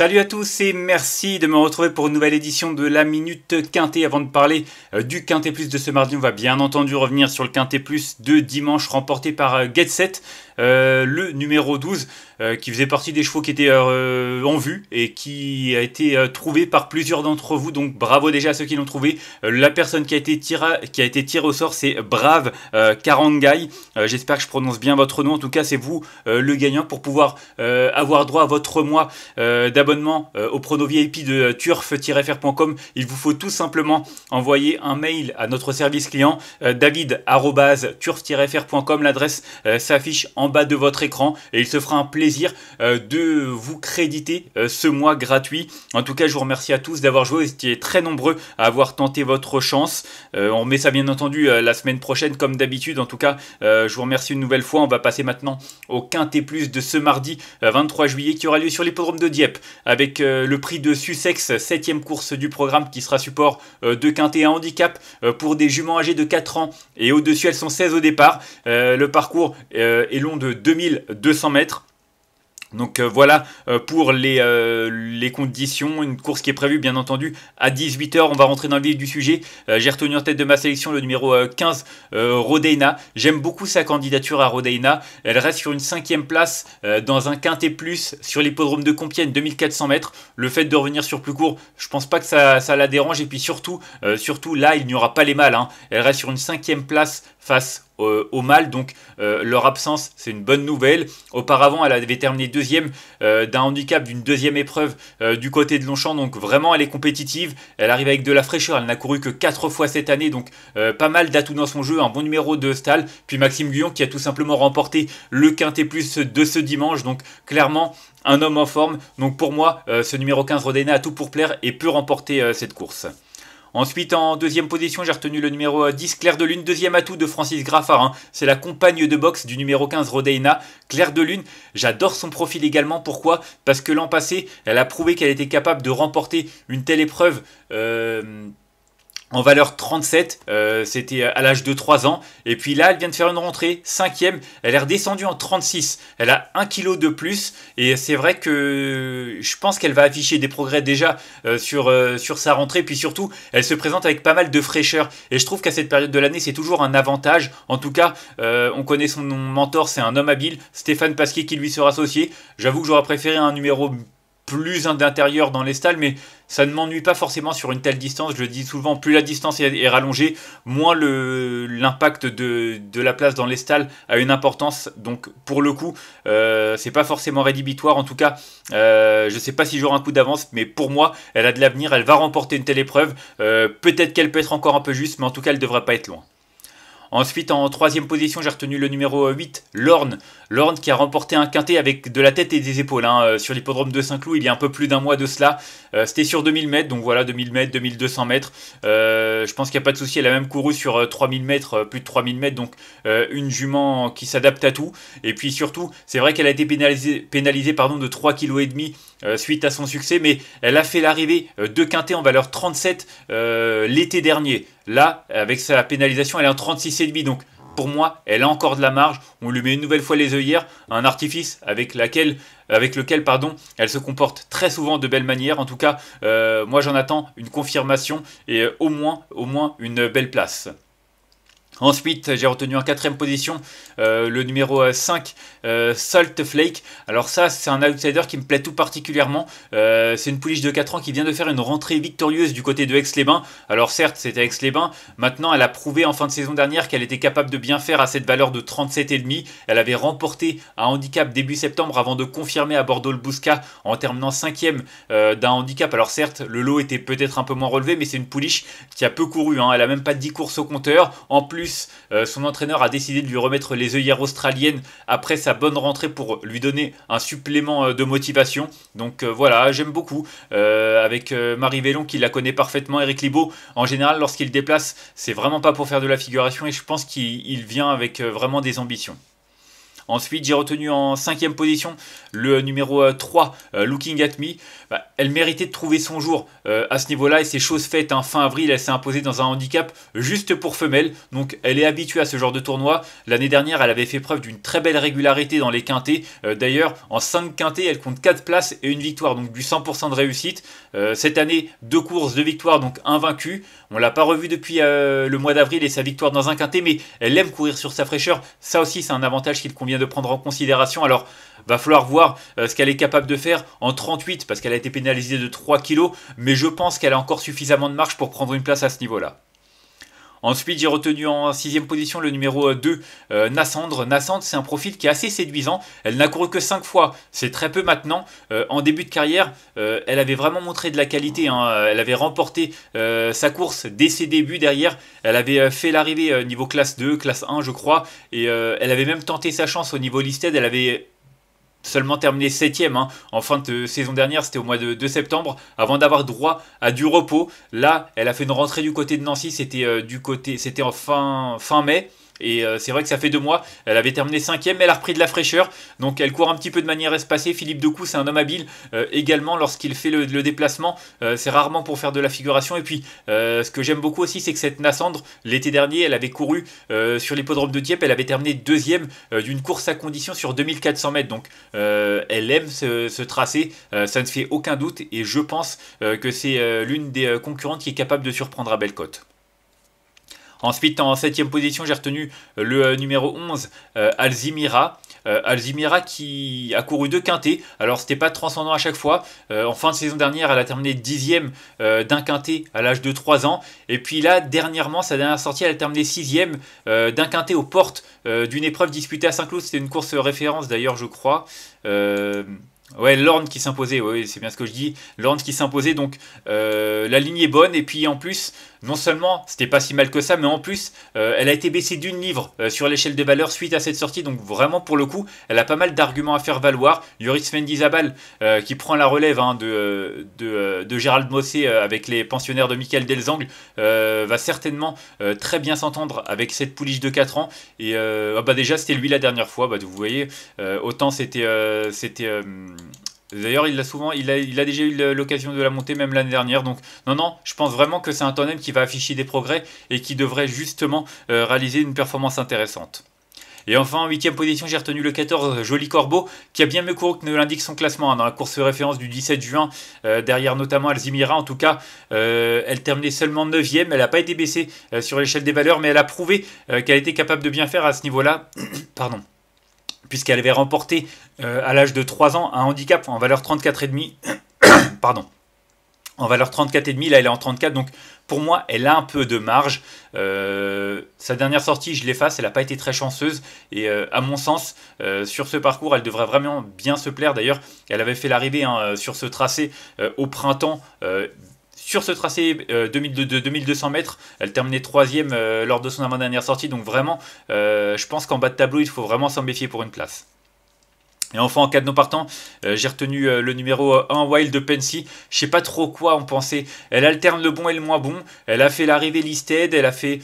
Salut à tous et merci de me retrouver pour une nouvelle édition de la Minute Quintée Avant de parler euh, du Quintet Plus de ce mardi, on va bien entendu revenir sur le Quintet Plus de dimanche remporté par euh, Get euh, le numéro 12. Euh, qui faisait partie des chevaux qui étaient euh, en vue et qui a été euh, trouvé par plusieurs d'entre vous. Donc bravo déjà à ceux qui l'ont trouvé. la personne qui a été tirée, qui a été au sort, c'est Brave Karangai. J'espère que je prononce bien votre nom. En tout cas, c'est vous le gagnant pour pouvoir avoir droit à votre mois d'abonnement au prono VIP de turf-fr.com. Il vous faut tout simplement envoyer un mail à notre service client david-turf-fr.com. L'adresse s'affiche en bas de votre écran et il se fera un plaisir euh, de vous créditer euh, ce mois gratuit. En tout cas, je vous remercie à tous d'avoir joué. Vous étiez très nombreux à avoir tenté votre chance. Euh, on met ça bien entendu la semaine prochaine comme d'habitude. En tout cas, je vous remercie une nouvelle fois. On va passer maintenant au Quintet Plus de ce mardi 23 juillet qui aura lieu sur l'hippodrome de Dieppe avec le prix de Sussex, 7ème course du programme qui sera support de Quintet à handicap pour des juments âgés de 4 ans et au-dessus. Elles sont 16 au départ. le parcours est long de 2200 mètres. Donc euh, voilà euh, pour les, euh, les, conditions, une course qui est prévue bien entendu à 18h, on va rentrer dans le vif du sujet. J'ai retenu en tête de ma sélection le numéro 15, Rodena J'aime beaucoup sa candidature à Rodena Elle reste sur une cinquième place dans un quintet plus sur l'hippodrome de Compiègne, 2400 mètres. Le fait de revenir sur plus court, je pense pas que ça, la dérange. Et puis surtout, surtout là, il n'y aura pas les mâles. Hein. Elle reste sur une cinquième place face euh, au mal. Donc euh, leur absence, c'est une bonne nouvelle. Auparavant, elle avait terminé deuxième euh, d'un handicap d'une deuxième épreuve du côté de Longchamp. Donc vraiment, elle est compétitive. Elle arrive avec de la fraîcheur. Elle n'a couru que 4 fois cette année. Donc pas mal d'atouts dans son jeu. Un bon numéro de Stal. Puis Maxime Guyon qui a tout simplement remporté le quintet plus de ce dimanche. Donc clairement, un homme en forme. Donc pour moi, ce numéro 15 Rodena a tout pour plaire et peut remporter cette course. Ensuite, en deuxième position, j'ai retenu le numéro 10, euh, Claire de Lune. Deuxième atout de Francis Graffarin. Hein. C'est la compagne de boxe du numéro 15, Rodeina. Claire de Lune, j'adore son profil également. Pourquoi Parce que l'an passé, elle a prouvé qu'elle était capable de remporter une telle épreuve. Euh, en valeur 37, euh, c'était à l'âge de 3 ans. Et puis là, elle vient de faire une rentrée, 5 elle est redescendue en 36. Elle a 1 kg de plus. Et c'est vrai que je pense qu'elle va afficher des progrès déjà euh, sur, euh, sur sa rentrée. Puis surtout, elle se présente avec pas mal de fraîcheur. Et je trouve qu'à cette période de l'année, c'est toujours un avantage. En tout cas, on connaît son mentor, c'est un homme habile, Stéphane Pasquier qui lui sera associé. J'avoue que j'aurais préféré un numéro plus d'intérieur dans les stalles, mais ça ne m'ennuie pas forcément sur une telle distance. Je le dis souvent, plus la distance est, rallongée, moins l'impact de, la place dans les stalles a une importance. Donc pour le coup, euh, c'est pas forcément rédhibitoire. En tout cas, je euh, je sais pas si j'aurai un coup d'avance, mais pour moi, elle a de l'avenir. Elle va remporter une telle épreuve. Euh, peut-être qu'elle peut être encore un peu juste, mais en tout cas, elle devrait pas être loin. Ensuite, en troisième position, j'ai retenu le numéro 8, Lorne. Lorne qui a remporté un quintet avec de la tête et des épaules hein. euh, sur l'hippodrome de Saint-Cloud il y a un peu plus d'un mois de cela. Euh, c'était sur 2000 mètres, donc voilà, 2000 mètres, 2200 mètres. Euh, je pense qu'il n'y a pas de souci, elle a même couru sur 3000 mètres, plus de 3000 mètres, donc une jument qui s'adapte à tout. Et puis surtout, c'est vrai qu'elle a été pénalisée, pénalisée pardon, de 3,5 kg suite à son succès, mais elle a fait l'arrivée de quintet en valeur 37 l'été dernier. Là, avec sa pénalisation, elle est en 36,5. Donc, pour moi, elle a encore de la marge. On lui met une nouvelle fois les œillères, un artifice avec, avec lequel pardon, elle se comporte très souvent de belles manières, En tout cas, euh, moi j'en attends une confirmation et euh, au, moins, au moins une belle place. Ensuite, j'ai retenu en quatrième position euh, le numéro 5, euh, euh, Salt Flake. Alors ça, c'est un outsider qui me plaît tout particulièrement. c'est une pouliche de 4 ans qui vient de faire une rentrée victorieuse du côté de Aix-les-Bains. Alors certes, c'était Aix-les-Bains. Maintenant, elle a prouvé en fin de saison dernière qu'elle était capable de bien faire à cette valeur de 37,5. Elle avait remporté un handicap début septembre avant de confirmer à Bordeaux le Bousca en terminant 5 d'un handicap. Alors certes, le lot était peut-être un peu moins relevé, mais c'est une pouliche qui a peu couru. Hein. Elle a même pas 10 courses au compteur. En plus, euh, son entraîneur a décidé de lui remettre les œillères australiennes après sa bonne rentrée pour lui donner un supplément euh, de motivation. Donc euh, voilà, j'aime beaucoup. avec Marie Vellon qui la connaît parfaitement, Eric Libaud, en général, lorsqu'il déplace, c'est vraiment pas pour faire de la figuration et je pense qu'il vient avec vraiment des ambitions. Ensuite, j'ai retenu en cinquième position le numéro 3, euh, euh, Looking at Me. Bah, elle méritait de trouver son jour euh, à ce niveau-là et c'est chose faite. en hein. Fin avril, elle s'est imposée dans un handicap juste pour femelles. Donc, elle est habituée à ce genre de tournoi. L'année dernière, elle avait fait preuve d'une très belle régularité dans les quintés. D'ailleurs, en 5 quintés, elle compte 4 places et une victoire, donc du 100% de réussite. cette année, 2 courses, 2 victoires, donc invaincue. On l'a pas revue depuis le mois d'avril et sa victoire dans un quinté. mais elle aime courir sur sa fraîcheur. Ça aussi, c'est un avantage qu'il convient de prendre en considération. Alors, va falloir voir euh, ce qu'elle est capable de faire en 38 parce qu'elle a été pénalisée de 3 kilos, mais je pense qu'elle a encore suffisamment de marge pour prendre une place à ce niveau-là. Ensuite, j'ai retenu en sixième position le numéro 2, euh, Nassandre. Nassandre, c'est un profil qui est assez séduisant. Elle n'a couru que 5 fois, c'est très peu maintenant. Euh, en début de carrière, euh, elle avait vraiment montré de la qualité. Hein. Elle avait remporté sa course dès ses débuts derrière. Elle avait fait l'arrivée niveau classe 2, classe 1, je crois. Et elle avait même tenté sa chance au niveau listed. Elle avait seulement terminé 7 hein. en fin de saison dernière, c'était au mois de, 2 septembre, avant d'avoir droit à du repos. Là, elle a fait une rentrée du côté de Nancy, c'était euh, du côté, c'était en fin, fin mai. Et euh, c'est vrai que ça fait deux mois. Elle avait terminé cinquième, mais elle a repris de la fraîcheur. Donc elle court un petit peu de manière espacée. Philippe Decoux c'est un homme habile euh, également lorsqu'il fait le, déplacement. Euh, c'est rarement pour faire de la figuration. Et puis ce que j'aime beaucoup aussi, c'est que cette Nassandre, l'été dernier, elle avait couru sur l'hippodrome de Dieppe. Elle avait terminé deuxième d'une course à condition sur 2400 mètres. Donc elle aime ce, tracé. ça ne fait aucun doute. Et je pense que c'est l'une des concurrentes qui est capable de surprendre à Bellecote. Ensuite, en 7 position, j'ai retenu euh, le euh, numéro 11, euh, Alzimira. Alzimira qui a couru deux quintés. Alors, c'était pas transcendant à chaque fois. en fin de saison dernière, elle a terminé dixième d'un quintet à l'âge de 3 ans. Et puis là, dernièrement, sa dernière sortie, elle a terminé sixième d'un quintet aux portes d'une épreuve disputée à Saint-Cloud. C'était une course référence d'ailleurs, je crois. ouais, Lorne qui s'imposait, oui, c'est bien ce que je dis. Lorne qui s'imposait, donc la ligne est bonne. Et puis en plus, non seulement c'était pas si mal que ça, mais en plus, euh, elle a été baissée d'une livre euh, sur l'échelle des valeurs suite à cette sortie. Donc vraiment, pour le coup, elle a pas mal d'arguments à faire valoir. Yoris Mendizabal, euh, qui prend la relève hein, de, de, Gérald Mossé avec les pensionnaires de Michael Delzangle, va certainement très bien s'entendre avec cette pouliche de 4 ans. Et ah bah déjà, c'était lui la dernière fois. Bah, vous voyez, autant c'était... c'était D'ailleurs, il a souvent, il a, déjà eu l'occasion de la monter même l'année dernière. Donc, non, non, je pense vraiment que c'est un tandem qui va afficher des progrès et qui devrait justement euh, réaliser une performance intéressante. Et enfin, en huitième position, j'ai retenu le 14, Joli Corbeau, qui a bien mieux couru que ne l'indique son classement hein, dans la course de référence du 17 juin, euh, derrière notamment Alzimira. En tout cas, euh, elle terminait seulement 9ème, elle n'a pas été baissée sur l'échelle des valeurs, mais elle a prouvé qu'elle était capable de bien faire à ce niveau-là. Pardon puisqu'elle avait remporté euh, à l'âge de 3 ans un handicap en valeur 34,5. Pardon. En valeur 34,5, là elle est en 34, donc pour moi elle a un peu de marge. Euh, sa dernière sortie, je l'efface, elle n'a pas été très chanceuse. Et euh, à mon sens, sur ce parcours, elle devrait vraiment bien se plaire. D'ailleurs, elle avait fait l'arrivée hein, sur ce tracé au printemps sur ce tracé euh, de 2200 mètres. Elle terminait troisième euh, lors de son avant-dernière sortie. Donc vraiment, euh, je pense qu'en bas de tableau, il faut vraiment s'en méfier pour une place. Et enfin, en cas de non partant, j'ai retenu le numéro 1 Wild de Pensy. Je sais pas trop quoi en penser. Elle alterne le bon et le moins bon. Elle a fait l'arrivée listed, elle a fait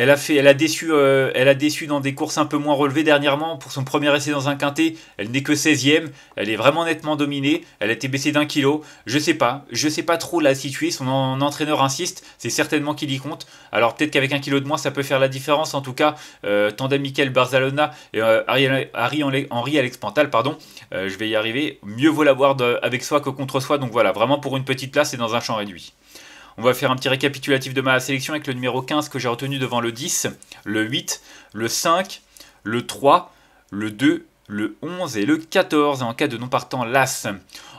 elle a, fait, elle, a déçu, euh, elle a déçu dans des courses un peu moins relevées dernièrement. Pour son premier essai dans un quintet, elle n'est que 16e. Elle est vraiment nettement dominée. Elle a été baissée d'un kilo. Je sais pas. Je sais pas trop la situer. Son entraîneur insiste. C'est certainement qu'il y compte. Alors peut-être qu'avec un kilo de moins, ça peut faire la différence. En tout cas, tant euh, tandem Barzalona et euh, Henri Alex Pantal, pardon. je vais y arriver. Mieux vaut l'avoir avec soi que contre soi. Donc voilà, vraiment pour une petite place et dans un champ réduit. On va faire un petit récapitulatif de ma sélection avec le numéro 15 que j'ai retenu devant le 10, le 8, le 5, le 3, le 2 le 11 et le 14 en cas de non partant l'As.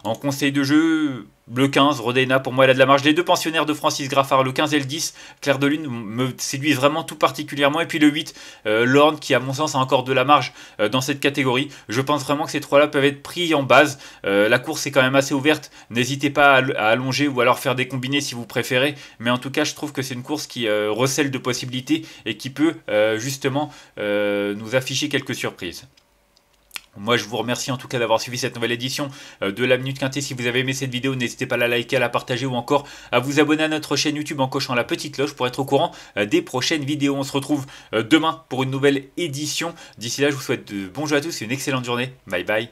En conseil de jeu, le 15, Rodena, pour moi, elle a de la marge. Les deux pensionnaires de Francis Graffard, le 15 et le 10, Claire de Lune, me séduisent vraiment tout particulièrement. Et puis le 8, euh, Lorne, qui, à mon sens, a encore de la marge euh, dans cette catégorie. Je pense vraiment que ces trois-là peuvent être pris en base. Euh, la course est quand même assez ouverte. N'hésitez pas à, allonger ou alors faire des combinés si vous préférez. Mais en tout cas, je trouve que c'est une course qui recèle de possibilités et qui peut justement nous afficher quelques surprises. Moi, je vous remercie en tout cas d'avoir suivi cette nouvelle édition euh, de la Minute Quintée. Si vous avez aimé cette vidéo, n'hésitez pas à la liker, à la partager ou encore à vous abonner à notre chaîne YouTube en cochant la petite cloche pour être au courant euh, des prochaines vidéos. On se retrouve euh, demain pour une nouvelle édition. D'ici là, je vous souhaite de bons jeux à tous et une excellente journée. Bye bye.